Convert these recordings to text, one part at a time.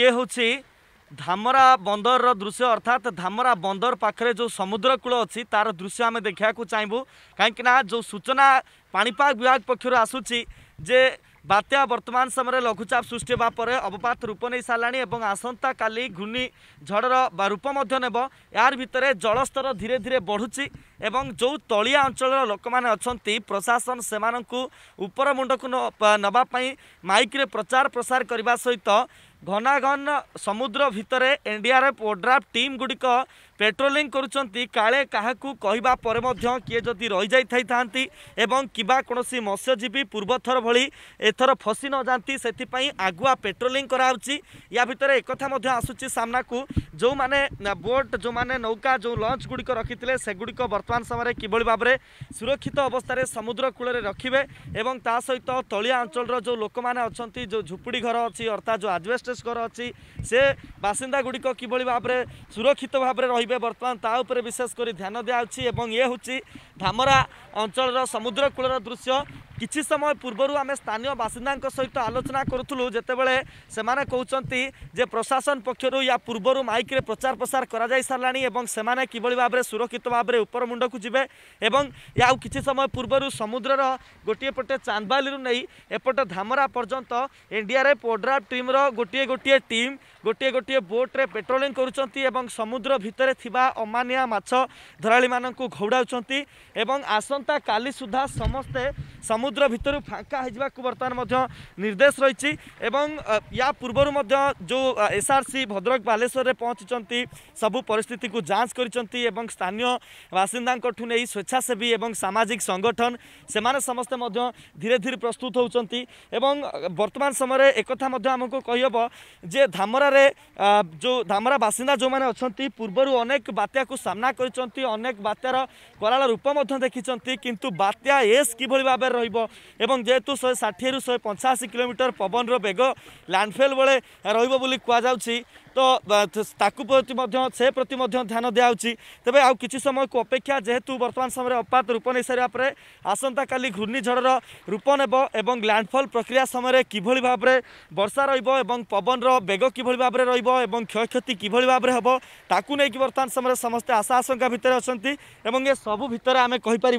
ଇଏ ହେଉଛି ଧାମରା ବନ୍ଦରର ଦୃଶ୍ୟ ଅର୍ଥାତ୍ ଧାମରା ବନ୍ଦର ପାଖରେ ଯେଉଁ ସମୁଦ୍ରକୂଳ ଅଛି ତାର ଦୃଶ୍ୟ ଆମେ ଦେଖିବାକୁ ଚାହିଁବୁ କାହିଁକିନା ଯେଉଁ ସୂଚନା ପାଣିପାଗ ବିଭାଗ ପକ୍ଷରୁ ଆସୁଛି ଯେ ବାତ୍ୟା ବର୍ତ୍ତମାନ ସମୟରେ ଲଘୁଚାପ ସୃଷ୍ଟି ହେବା ପରେ ଅବପାତ ରୂପ ନେଇ ସାରିଲାଣି ଏବଂ ଆସନ୍ତାକାଲି ଘୂର୍ଣ୍ଣି ଝଡ଼ର ବା ରୂପ ମଧ୍ୟ ନେବ ଏହାର ଭିତରେ ଜଳସ୍ତର ଧୀରେ ଧୀରେ ବଢ଼ୁଛି ଏବଂ ଯେଉଁ ତଳିଆ ଅଞ୍ଚଳର ଲୋକମାନେ ଅଛନ୍ତି ପ୍ରଶାସନ ସେମାନଙ୍କୁ ଉପର ମୁଣ୍ଡକୁ ନେବା ପାଇଁ ମାଇକ୍ରେ ପ୍ରଚାର ପ୍ରସାର କରିବା ସହିତ ଘନାଘନ ସମୁଦ୍ର ଭିତରେ ଏନ୍ଡିଆର୍ଏଫ୍ ଓଡ୍ରାଫ୍ ଟିମ୍ ଗୁଡ଼ିକ ପେଟ୍ରୋଲିଂ କରୁଛନ୍ତି କାଳେ କାହାକୁ କହିବା ପରେ ମଧ୍ୟ କିଏ ଯଦି ରହିଯାଇଥାଇଥାନ୍ତି ଏବଂ କିମ୍ବା କୌଣସି ମତ୍ସ୍ୟଜୀବୀ ପୂର୍ବଥର ଭଳି ଏଥର ଫସି ନଯାଆନ୍ତି ସେଥିପାଇଁ ଆଗୁଆ ପେଟ୍ରୋଲିଂ କରାହେଉଛି ୟା ଭିତରେ ଏକଥା ମଧ୍ୟ ଆସୁଛି ସାମ୍ନାକୁ ଯେଉଁମାନେ ବୋଟ୍ ଯେଉଁମାନେ ନୌକା ଯେଉଁ ଲଞ୍ଚ ଗୁଡ଼ିକ ରଖିଥିଲେ ସେଗୁଡ଼ିକ ବର୍ତ୍ତମାନ ତୋଫାନ ସମୟରେ କିଭଳି ଭାବରେ ସୁରକ୍ଷିତ ଅବସ୍ଥାରେ ସମୁଦ୍ର କୂଳରେ ରଖିବେ ଏବଂ ତା ସହିତ ତଳିଆ ଅଞ୍ଚଳର ଯେଉଁ ଲୋକମାନେ ଅଛନ୍ତି ଯେଉଁ ଝୁପୁଡ଼ି ଘର ଅଛି ଅର୍ଥାତ ଯେଉଁ ଆଜବେଷ୍ଟେସ୍ ଘର ଅଛି ସେ ବାସିନ୍ଦାଗୁଡ଼ିକ କିଭଳି ଭାବରେ ସୁରକ୍ଷିତ ଭାବରେ ରହିବେ ବର୍ତ୍ତମାନ ତା ଉପରେ ବିଶେଷ କରି ଧ୍ୟାନ ଦିଆଯାଉଛି ଏବଂ ଇଏ ହେଉଛି ଧାମରା ଅଞ୍ଚଳର ସମୁଦ୍ର କୂଳର ଦୃଶ୍ୟ କିଛି ସମୟ ପୂର୍ବରୁ ଆମେ ସ୍ଥାନୀୟ ବାସିନ୍ଦାଙ୍କ ସହିତ ଆଲୋଚନା କରୁଥିଲୁ ଯେତେବେଳେ ସେମାନେ କହୁଛନ୍ତି ଯେ ପ୍ରଶାସନ ପକ୍ଷରୁ ୟା ପୂର୍ବରୁ ମାଇକ୍ରେ ପ୍ରଚାର ପ୍ରସାର କରାଯାଇ ସାରିଲାଣି ଏବଂ ସେମାନେ କିଭଳି ଭାବରେ ସୁରକ୍ଷିତ ଭାବରେ ଉପର ମୁଣ୍ଡକୁ ଯିବେ ଏବଂ ଆଉ କିଛି ସମୟ ପୂର୍ବରୁ ସମୁଦ୍ରର ଗୋଟିଏ ପଟେ ଚାନ୍ଦବାଲିରୁ ନେଇ ଏପଟେ ଧାମରା ପର୍ଯ୍ୟନ୍ତ ଇଣ୍ଡିଆରେ ପୋଡ୍ରାଫ୍ ଟିମ୍ର ଗୋଟିଏ ଗୋଟିଏ ଟିମ୍ ଗୋଟିଏ ଗୋଟିଏ ବୋଟ୍ରେ ପେଟ୍ରୋଲିଂ କରୁଛନ୍ତି ଏବଂ ସମୁଦ୍ର ଭିତରେ ଥିବା ଅମାନିଆ ମାଛ ଧରାଳିମାନଙ୍କୁ ଘଉଡ଼ାଉଛନ୍ତି ଏବଂ ଆସନ୍ତା କାଲି ସୁଦ୍ଧା ସମସ୍ତେ ସମୁଦ୍ର ଚଉଦ୍ର ଭିତରୁ ଫାଙ୍କା ହୋଇଯିବାକୁ ବର୍ତ୍ତମାନ ମଧ୍ୟ ନିର୍ଦ୍ଦେଶ ରହିଛି ଏବଂ ୟା ପୂର୍ବରୁ ମଧ୍ୟ ଯେଉଁ ଏସ୍ଆର୍ସି ଭଦ୍ରକ ବାଲେଶ୍ୱରରେ ପହଞ୍ଚିଛନ୍ତି ସବୁ ପରିସ୍ଥିତିକୁ ଯାଞ୍ଚ କରିଛନ୍ତି ଏବଂ ସ୍ଥାନୀୟ ବାସିନ୍ଦାଙ୍କଠୁ ନେଇ ସ୍ୱେଚ୍ଛାସେବୀ ଏବଂ ସାମାଜିକ ସଂଗଠନ ସେମାନେ ସମସ୍ତେ ମଧ୍ୟ ଧୀରେ ଧୀରେ ପ୍ରସ୍ତୁତ ହେଉଛନ୍ତି ଏବଂ ବର୍ତ୍ତମାନ ସମୟରେ ଏକଥା ମଧ୍ୟ ଆମକୁ କହିହେବ ଯେ ଧାମରାରେ ଯେଉଁ ଧାମରା ବାସିନ୍ଦା ଯେଉଁମାନେ ଅଛନ୍ତି ପୂର୍ବରୁ ଅନେକ ବାତ୍ୟାକୁ ସାମ୍ନା କରିଛନ୍ତି ଅନେକ ବାତ୍ୟାର କରାଳ ରୂପ ମଧ୍ୟ ଦେଖିଛନ୍ତି କିନ୍ତୁ ବାତ୍ୟା ଏସ୍ କିଭଳି ଭାବରେ ରହିବ এবং যেহেতু শহে ষাঠিয়ে শহে পঞ্চাশি কিলোমিটর পবনর বেগ ল্যান্ডফেল বেড়ে রহব বলে কুযাচ্ছি তো তাকু প্রতি সে প্রতি ধ্যান দিয়াছি তবে আউ কিছু সময়কু অপেক্ষা যেহেতু বর্তমান সময় অপাত রূপ নেই সারা পরে আসন্তকালি ঘূর্ণিঝড়র রূপ নেব এবং ল্যান্ডফল প্রক্রিয়া সময় কিভাবে ভাবে বর্ষা রহব এবং পবনর বেগ কিভাবে ভাবে রহব এবং ক্ষয়ক্ষতি কিভাবে ভাবে হব তাকে নেই বর্তমান সময় সমস্ত আশা আশঙ্কা ভিতরে অনেক এবং এসবু ভিতরে আমি কইপার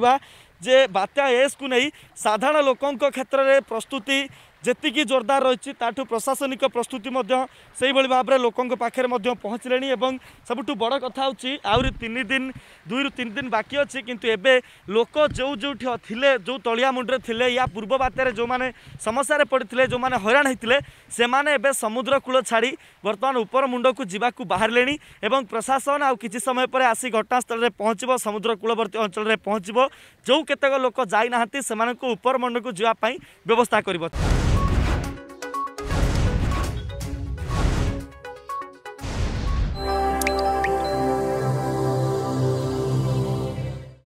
ଯେ ବାତ୍ୟା ଏସ୍କୁ ନେଇ ସାଧାରଣ ଲୋକଙ୍କ କ୍ଷେତ୍ରରେ ପ୍ରସ୍ତୁତି ଯେତିକି ଜୋରଦାର ରହିଛି ତାଠୁ ପ୍ରଶାସନିକ ପ୍ରସ୍ତୁତି ମଧ୍ୟ ସେହିଭଳି ଭାବରେ ଲୋକଙ୍କ ପାଖରେ ମଧ୍ୟ ପହଞ୍ଚିଲେଣି ଏବଂ ସବୁଠୁ ବଡ଼ କଥା ହେଉଛି ଆହୁରି ତିନି ଦିନ ଦୁଇରୁ ତିନି ଦିନ ବାକି ଅଛି କିନ୍ତୁ ଏବେ ଲୋକ ଯେଉଁ ଯେଉଁଠି ଥିଲେ ଯେଉଁ ତଳିଆ ମୁଣ୍ଡରେ ଥିଲେ ୟା ପୂର୍ବ ବାତ୍ୟାରେ ଯେଉଁମାନେ ସମସ୍ୟାରେ ପଡ଼ିଥିଲେ ଯେଉଁମାନେ ହଇରାଣ ହୋଇଥିଲେ ସେମାନେ ଏବେ ସମୁଦ୍ର କୂଳ ଛାଡ଼ି ବର୍ତ୍ତମାନ ଉପର ମୁଣ୍ଡକୁ ଯିବାକୁ ବାହାରିଲେଣି ଏବଂ ପ୍ରଶାସନ ଆଉ କିଛି ସମୟ ପରେ ଆସି ଘଟଣାସ୍ଥଳରେ ପହଞ୍ଚିବ ସମୁଦ୍ର କୂଳବର୍ତ୍ତୀ ଅଞ୍ଚଳରେ ପହଞ୍ଚିବ ଯେଉଁ କେତେକ ଲୋକ ଯାଇନାହାନ୍ତି ସେମାନଙ୍କୁ ଉପର ମୁଣ୍ଡକୁ ଯିବା ପାଇଁ ବ୍ୟବସ୍ଥା କରିବ